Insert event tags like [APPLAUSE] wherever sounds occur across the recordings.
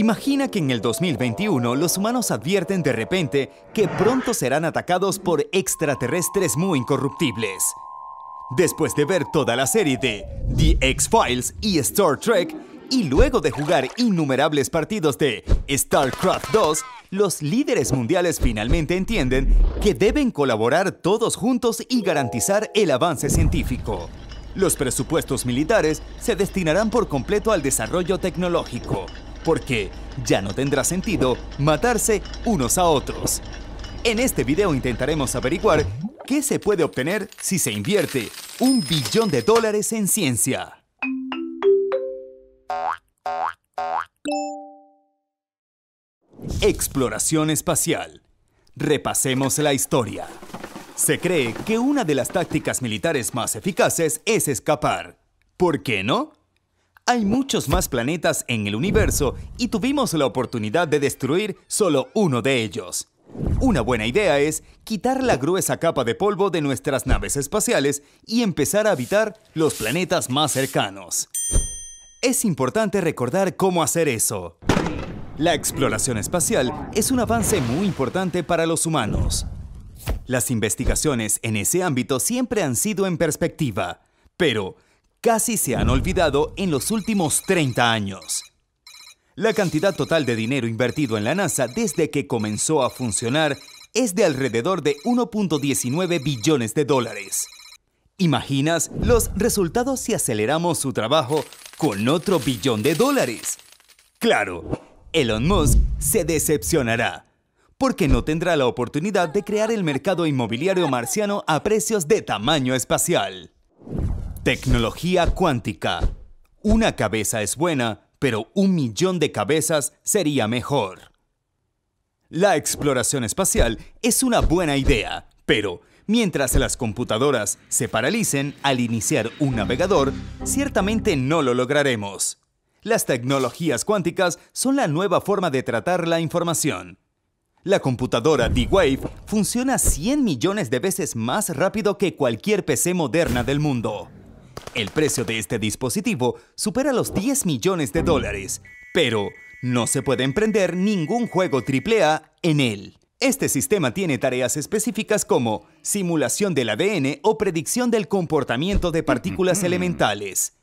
Imagina que en el 2021 los humanos advierten de repente que pronto serán atacados por extraterrestres muy incorruptibles. Después de ver toda la serie de The X-Files y Star Trek, y luego de jugar innumerables partidos de StarCraft 2, los líderes mundiales finalmente entienden que deben colaborar todos juntos y garantizar el avance científico. Los presupuestos militares se destinarán por completo al desarrollo tecnológico, porque ya no tendrá sentido matarse unos a otros. En este video intentaremos averiguar qué se puede obtener si se invierte un billón de dólares en ciencia. Exploración espacial. Repasemos la historia. Se cree que una de las tácticas militares más eficaces es escapar. ¿Por qué no? Hay muchos más planetas en el universo y tuvimos la oportunidad de destruir solo uno de ellos. Una buena idea es quitar la gruesa capa de polvo de nuestras naves espaciales y empezar a habitar los planetas más cercanos. Es importante recordar cómo hacer eso. La exploración espacial es un avance muy importante para los humanos. Las investigaciones en ese ámbito siempre han sido en perspectiva, pero casi se han olvidado en los últimos 30 años. La cantidad total de dinero invertido en la NASA desde que comenzó a funcionar es de alrededor de 1.19 billones de dólares. ¿Imaginas los resultados si aceleramos su trabajo con otro billón de dólares? Claro, Elon Musk se decepcionará, porque no tendrá la oportunidad de crear el mercado inmobiliario marciano a precios de tamaño espacial. Tecnología cuántica. Una cabeza es buena, pero un millón de cabezas sería mejor. La exploración espacial es una buena idea, pero mientras las computadoras se paralicen al iniciar un navegador, ciertamente no lo lograremos. Las tecnologías cuánticas son la nueva forma de tratar la información. La computadora D-Wave funciona 100 millones de veces más rápido que cualquier PC moderna del mundo. El precio de este dispositivo supera los 10 millones de dólares, pero no se puede emprender ningún juego AAA en él. Este sistema tiene tareas específicas como simulación del ADN o predicción del comportamiento de partículas [LAUGHS] elementales.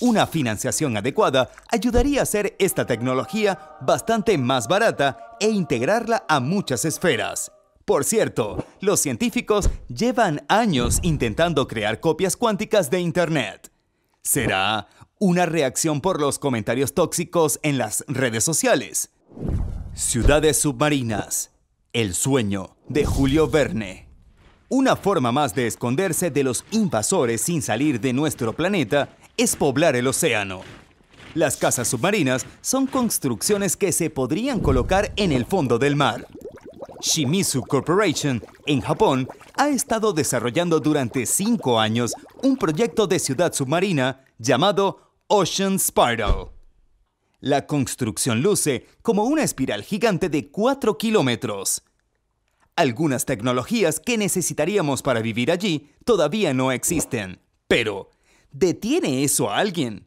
Una financiación adecuada ayudaría a hacer esta tecnología bastante más barata e integrarla a muchas esferas. Por cierto, los científicos llevan años intentando crear copias cuánticas de Internet. ¿Será una reacción por los comentarios tóxicos en las redes sociales? Ciudades submarinas. El sueño de Julio Verne. Una forma más de esconderse de los invasores sin salir de nuestro planeta es poblar el océano. Las casas submarinas son construcciones que se podrían colocar en el fondo del mar. Shimizu Corporation, en Japón, ha estado desarrollando durante cinco años un proyecto de ciudad submarina llamado Ocean Spiral. La construcción luce como una espiral gigante de 4 kilómetros. Algunas tecnologías que necesitaríamos para vivir allí todavía no existen, pero ¿detiene eso a alguien?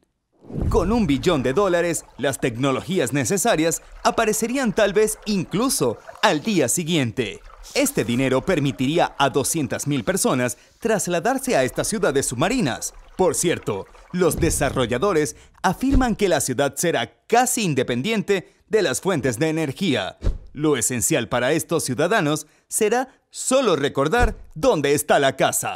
Con un billón de dólares, las tecnologías necesarias aparecerían tal vez incluso al día siguiente. Este dinero permitiría a 200.000 personas trasladarse a estas ciudades submarinas. Por cierto, los desarrolladores afirman que la ciudad será casi independiente de las fuentes de energía. Lo esencial para estos ciudadanos será solo recordar dónde está la casa.